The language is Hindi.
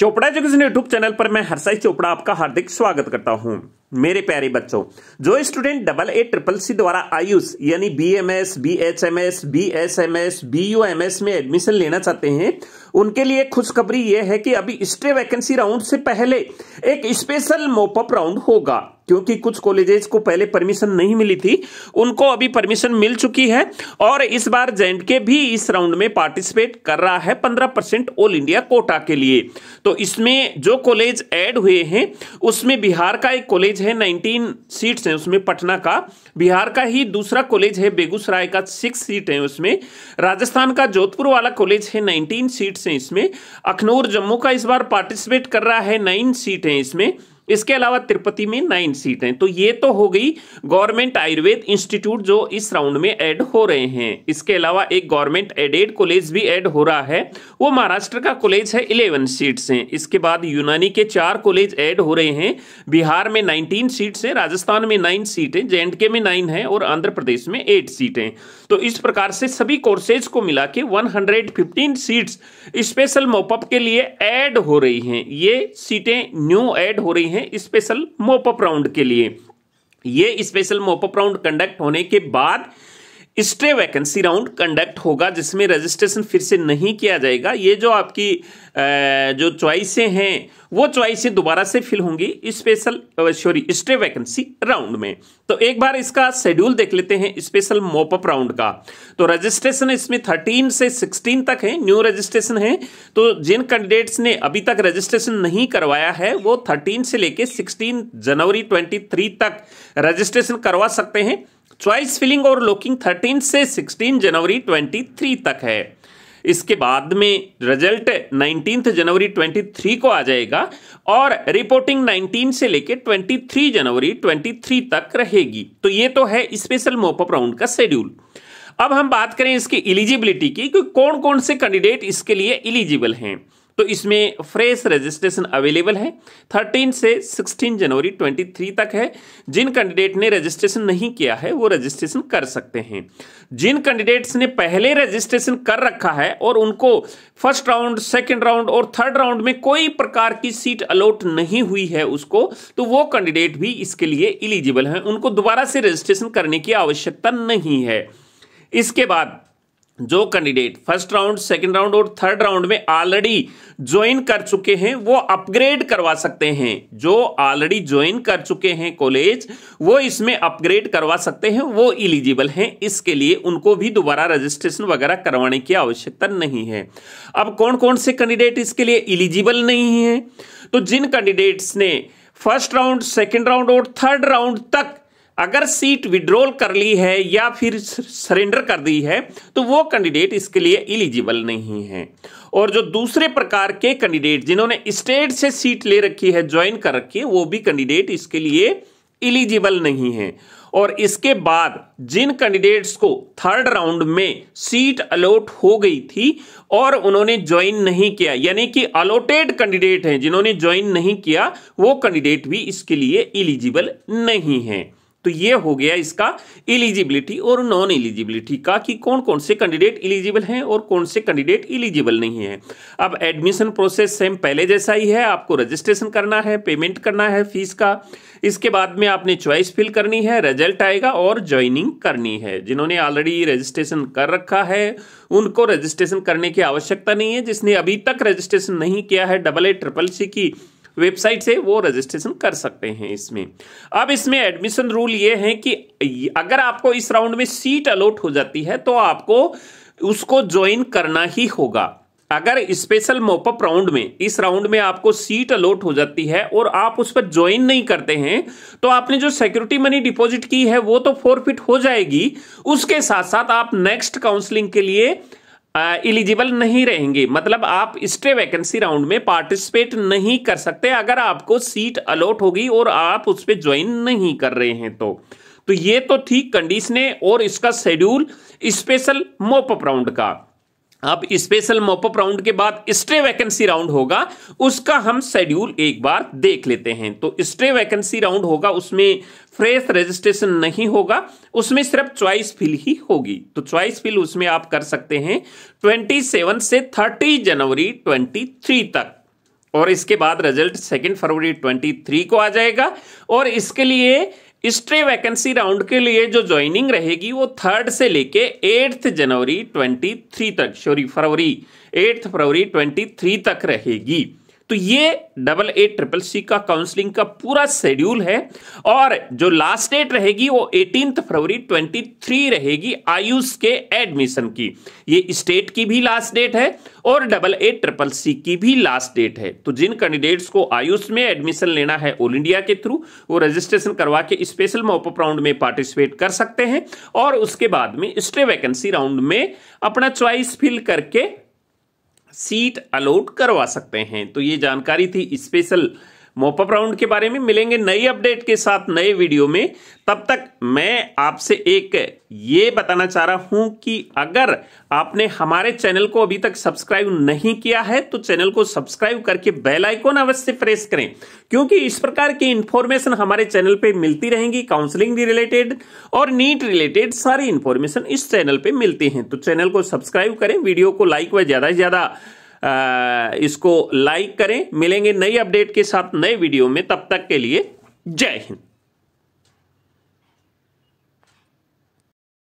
चोपड़ा एजुकेशन यूट्यूब चैनल पर मैं हरसाई चोपड़ा आपका हार्दिक स्वागत करता हूं मेरे प्यारे बच्चों जो student double A triple C द्वारा आयुष यानी B M S B H M S B S M S B U M S में एडमिशन लेना चाहते हैं उनके लिए खुशखबरी यह है कि अभी स्टे वैकेंसी राउंड से पहले एक स्पेशल मोपअप राउंड होगा क्योंकि कुछ कॉलेजेस को पहले परमिशन नहीं मिली थी उनको अभी परमिशन मिल चुकी है और इस बार जे के भी इस राउंड में पार्टिसिपेट कर रहा है पंद्रह परसेंट ऑल इंडिया कोटा के लिए तो इसमें जो कॉलेज ऐड हुए हैं उसमें बिहार का एक कॉलेज है नाइनटीन सीट्स हैं उसमें पटना का बिहार का ही दूसरा कॉलेज है बेगूसराय का सिक्स सीट है उसमें राजस्थान का जोधपुर वाला कॉलेज है नाइनटीन सीट सीट्स हैं इसमें अखनूर जम्मू का इस बार पार्टिसिपेट कर रहा है नाइन सीट हैं इसमें इसके अलावा तिरुपति में नाइन सीट हैं तो ये तो हो गई गवर्नमेंट आयुर्वेद इंस्टीट्यूट जो इस राउंड में ऐड हो रहे हैं इसके अलावा एक गवर्नमेंट एडेड कॉलेज भी ऐड हो रहा है वो महाराष्ट्र का कॉलेज है इलेवन सीट्स हैं इसके बाद यूनानी के चार कॉलेज ऐड हो रहे हैं बिहार में नाइनटीन सीट्स हैं राजस्थान में नाइन सीटें जे के में नाइन है और आंध्र प्रदेश में एट सीटें तो इस प्रकार से सभी कोर्सेज को मिला के वन सीट्स स्पेशल मोपअप के लिए ऐड हो रही हैं ये सीटें न्यू ऐड हो रही हैं हैं स्पेशल मोपअप राउंड के लिए ये स्पेशल मोपअप राउंड कंडक्ट होने के बाद स्ट्रे वैकेंसी राउंड कंडक्ट होगा जिसमें रजिस्ट्रेशन फिर से नहीं किया जाएगा ये जो आपकी जो च्वाइसें हैं वो च्वाइसें दोबारा से फिल होंगी special sorry stray vacancy round में तो एक बार इसका शेड्यूल देख लेते हैं स्पेशल मोपअप राउंड का तो रजिस्ट्रेशन इसमें थर्टीन से सिक्सटीन तक है न्यू रजिस्ट्रेशन है तो जिन कैंडिडेट्स ने अभी तक रजिस्ट्रेशन नहीं करवाया है वो थर्टीन से लेकर सिक्सटीन जनवरी ट्वेंटी तक रजिस्ट्रेशन करवा सकते हैं चॉइस फिलिंग और लॉकिंग 13 से 16 जनवरी 23 तक है इसके बाद में रिजल्ट 19 जनवरी 23 को आ जाएगा और रिपोर्टिंग 19 से लेकर 23 जनवरी 23 तक रहेगी तो ये तो है स्पेशल मोपअप राउंड का शेड्यूल अब हम बात करें इसकी इलिजिबिलिटी की कि कौन कौन से कैंडिडेट इसके लिए इलिजिबल हैं तो इसमें फ्रेश रजिस्ट्रेशन अवेलेबल है 13 से 16 जनवरी 23 तक है जिन कैंडिडेट ने रजिस्ट्रेशन नहीं किया है वो रजिस्ट्रेशन कर सकते हैं जिन कैंडिडेट्स ने पहले रजिस्ट्रेशन कर रखा है और उनको फर्स्ट राउंड सेकंड राउंड और थर्ड राउंड में कोई प्रकार की सीट अलॉट नहीं हुई है उसको तो वो कैंडिडेट भी इसके लिए इलिजिबल हैं उनको दोबारा से रजिस्ट्रेशन करने की आवश्यकता नहीं है इसके बाद जो candidate first round second round और थर्ड राउंड में ऑलरेडी ज्वाइन कर चुके हैं वो अपग्रेड करवा सकते हैं जो ऑलरेडी ज्वाइन कर चुके हैं कॉलेज वो इसमें अपग्रेड करवा सकते हैं वो इलिजिबल हैं इसके लिए उनको भी दोबारा रजिस्ट्रेशन वगैरह करवाने की आवश्यकता नहीं है अब कौन कौन से कैंडिडेट इसके लिए इलिजिबल नहीं है तो जिन कैंडिडेट्स ने फर्स्ट राउंड सेकेंड राउंड और थर्ड राउंड तक अगर सीट विड्रॉल कर ली है या फिर सरेंडर कर दी है तो वो कैंडिडेट इसके लिए इलिजिबल नहीं है और जो दूसरे प्रकार के कैंडिडेट जिन्होंने स्टेट से सीट ले रखी है ज्वाइन कर रखी है वो भी कैंडिडेट इसके लिए इलिजिबल नहीं है और इसके बाद जिन कैंडिडेट्स को थर्ड राउंड में सीट अलॉट हो गई थी और उन्होंने ज्वाइन नहीं किया यानी कि अलॉटेड कैंडिडेट हैं जिन्होंने ज्वाइन नहीं किया वो कैंडिडेट भी इसके लिए इलिजिबल नहीं है तो ये हो गया इसका इलिजिबिलिटी और नॉन एलिजिबिलिटी का कि कौन कौन से कैंडिडेट इलिजिबल हैं और कौन से कैंडिडेट इलिजिबल नहीं हैं अब एडमिशन प्रोसेस सेम पहले जैसा ही है आपको रजिस्ट्रेशन करना है पेमेंट करना है फीस का इसके बाद में आपने चॉइस फिल करनी है रिजल्ट आएगा और ज्वाइनिंग करनी है जिन्होंने ऑलरेडी रजिस्ट्रेशन कर रखा है उनको रजिस्ट्रेशन करने की आवश्यकता नहीं है जिसने अभी तक रजिस्ट्रेशन नहीं किया है डबल ए ट्रिपल सी की वेबसाइट से वो रजिस्ट्रेशन कर सकते हैं इसमें अब इसमें एडमिशन रूल ये है कि अगर आपको इस राउंड में सीट अलॉट हो जाती है तो आपको उसको ज्वाइन करना ही होगा अगर स्पेशल मोपअप राउंड में इस राउंड में आपको सीट अलॉट हो जाती है और आप उस पर ज्वाइन नहीं करते हैं तो आपने जो सिक्योरिटी मनी डिपॉजिट की है वो तो फोरफिट हो जाएगी उसके साथ साथ आप नेक्स्ट काउंसलिंग के लिए एलिजिबल नहीं रहेंगे मतलब आप स्टे वैकेंसी राउंड में पार्टिसिपेट नहीं कर सकते अगर आपको सीट अलॉट होगी और आप उस पर ज्वाइन नहीं कर रहे हैं तो तो ये तो ठीक कंडीशन है और इसका शेड्यूल स्पेशल मोपअप राउंड का अब स्पेशल मॉपअप राउंड के बाद स्ट्रे वैकेंसी राउंड होगा उसका हम शेड्यूल एक बार देख लेते हैं तो स्ट्रे वैकेंसी राउंड होगा उसमें फ्रेश रजिस्ट्रेशन नहीं होगा उसमें सिर्फ चॉइस फिल ही होगी तो चॉइस फिल उसमें आप कर सकते हैं 27 से 30 जनवरी 23 तक और इसके बाद रिजल्ट सेकेंड फरवरी ट्वेंटी को आ जाएगा और इसके लिए स्ट्रे वैकेंसी राउंड के लिए जो ज्वाइनिंग रहेगी वो थर्ड से लेके एट्थ जनवरी ट्वेंटी थ्री तक sorry February eighth February twenty three तक रहेगी तो ये डबल एट ट्रिपल सी का काउंसलिंग का पूरा शेड्यूल है और जो लास्ट डेट रहेगी वो एटीन फरवरी ट्वेंटी थ्री रहेगी आयुष के एडमिशन की ये स्टेट की भी लास्ट डेट है और डबल ए ट्रिपल सी की भी लास्ट डेट है तो जिन कैंडिडेट्स को आयुष में एडमिशन लेना है ऑल इंडिया के थ्रू वो रजिस्ट्रेशन करवा के स्पेशल मोपअप राउंड में पार्टिसिपेट कर सकते हैं और उसके बाद में स्टे वैकेंसी राउंड में अपना चॉइस फिल करके सीट अलॉट करवा सकते हैं तो ये जानकारी थी स्पेशल मोपअप राउंड के बारे में मिलेंगे नई अपडेट के साथ नए वीडियो में तब तक मैं आपसे एक ये बताना चाह रहा हूं कि अगर आपने हमारे चैनल को अभी तक सब्सक्राइब नहीं किया है तो चैनल को सब्सक्राइब करके बेल आइकॉन अवश्य प्रेस करें क्योंकि इस प्रकार की इंफॉर्मेशन हमारे चैनल पे मिलती रहेंगी काउंसलिंग रिलेटेड और नीट रिलेटेड सारी इंफॉर्मेशन इस चैनल पे मिलती हैं तो चैनल को सब्सक्राइब करें वीडियो को लाइक व ज्यादा से ज्यादा इसको लाइक करें मिलेंगे नई अपडेट के साथ नए वीडियो में तब तक के लिए जय हिंद